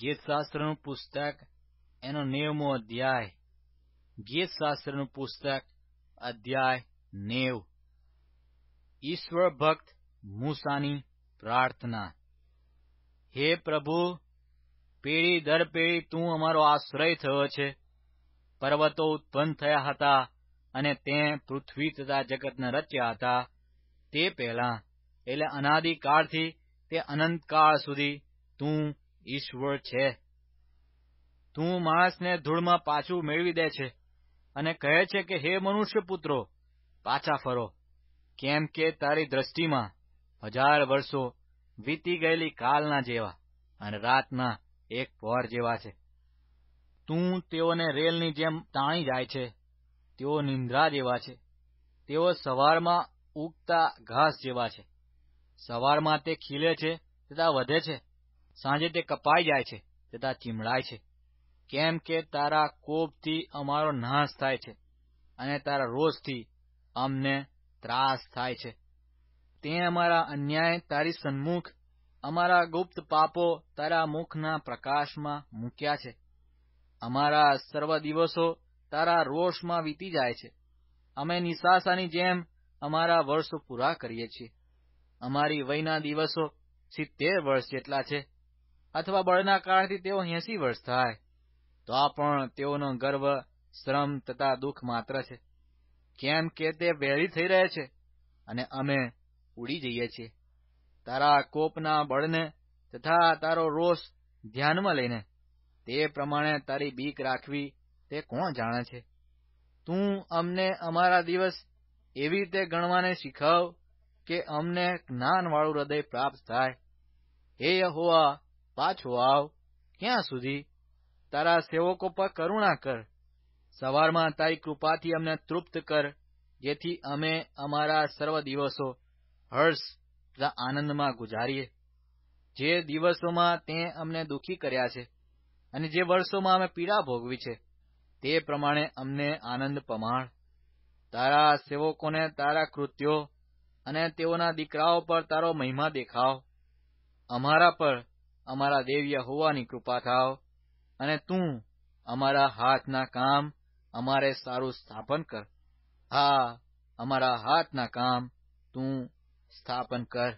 ગીતશાસ્ત્રનું પુસ્તક એનો નેવમો અધ્યાય ગીતશાસ્ત્રનું પુસ્તક અધ્યાય નેવ ઈશ્વર ભક્ત મૂસાની પ્રાર્થના હે પ્રભુ પેઢી દર પેઢી તું અમારો આશ્રય થયો છે પર્વતો ઉત્પન્ન થયા હતા અને તે પૃથ્વી તથા જગતને રચ્યા હતા તે પહેલા એટલે અનાદિકાળથી તે અનંતકાળ સુધી તું ઈશ્વર છે તું માણસને ધૂળમાં પાછું મેળવી દે છે અને કહે છે કે હે મનુષ્ય પુત્રો પાછા ફરો કેમ કે તારી દ્રષ્ટિમાં હજાર વર્ષો વીતી ગયેલી કાલના જેવા અને રાતના એક પહોર જેવા છે તું તેઓને રેલની જેમ તાણી જાય છે તેઓ નિંદ્રા જેવા છે તેઓ સવારમાં ઉગતા ઘાસ જેવા છે સવારમાં તે ખીલે છે તથા વધે છે સાંજે તે કપાઈ જાય છે તથા ચીમડાય છે કેમ કે તારા કોપથી અમારો નાશ થાય છે અને તારા રોષથી અમને ત્રાસ થાય છે તે અમારા અન્યાય તારી સન્મુખ અમારા ગુપ્ત પાપો તારા મુખના પ્રકાશમાં મૂક્યા છે અમારા સર્વ દિવસો તારા રોષમાં વીતી જાય છે અમે નિશાસાની જેમ અમારા વર્ષો પૂરા કરીએ છીએ અમારી વયના દિવસો સિત્તેર વર્ષ જેટલા છે અથવા બળના કારણથી તેઓ એસી વર્ષ થાય તો આ પણ તેઓનો ગર્વ શ્રમ તથા દુઃખ માત્ર છે કેમ કે તે વેળી થઈ રહે છે અને અમે ઉડી જઈએ છીએ તારા કોપના બળને તથા તારો રોષ ધ્યાનમાં લઈને તે પ્રમાણે તારી બીક રાખવી તે કોણ જાણે છે તું અમને અમારા દિવસ એવી રીતે ગણવાને શીખવ કે અમને જ્ઞાનવાળું હૃદય પ્રાપ્ત થાય હે યહોવા પાછો આવ ક્યાં સુધી તારા સેવકો પર કરુણા કર સવારમાં તારી કૃપાથી અમને તૃપ્ત કર જેથી અમે અમારા સર્વ દિવસો હર્ષ તથા આનંદમાં ગુજારીએ જે દિવસોમાં તે અમને દુઃખી કર્યા છે અને જે વર્ષોમાં અમે પીડા ભોગવી છે તે પ્રમાણે અમને આનંદ પમાણ તારા સેવકોને તારા કૃત્યો અને તેઓના દીકરાઓ પર તારો મહિમા દેખાવ અમારા પર અમારા દેવ્ય હોવાની કૃપા થાવ અને તું અમારા હાથના કામ અમારે સારું સ્થાપન કર હા અમારા હાથના કામ તું સ્થાપન કર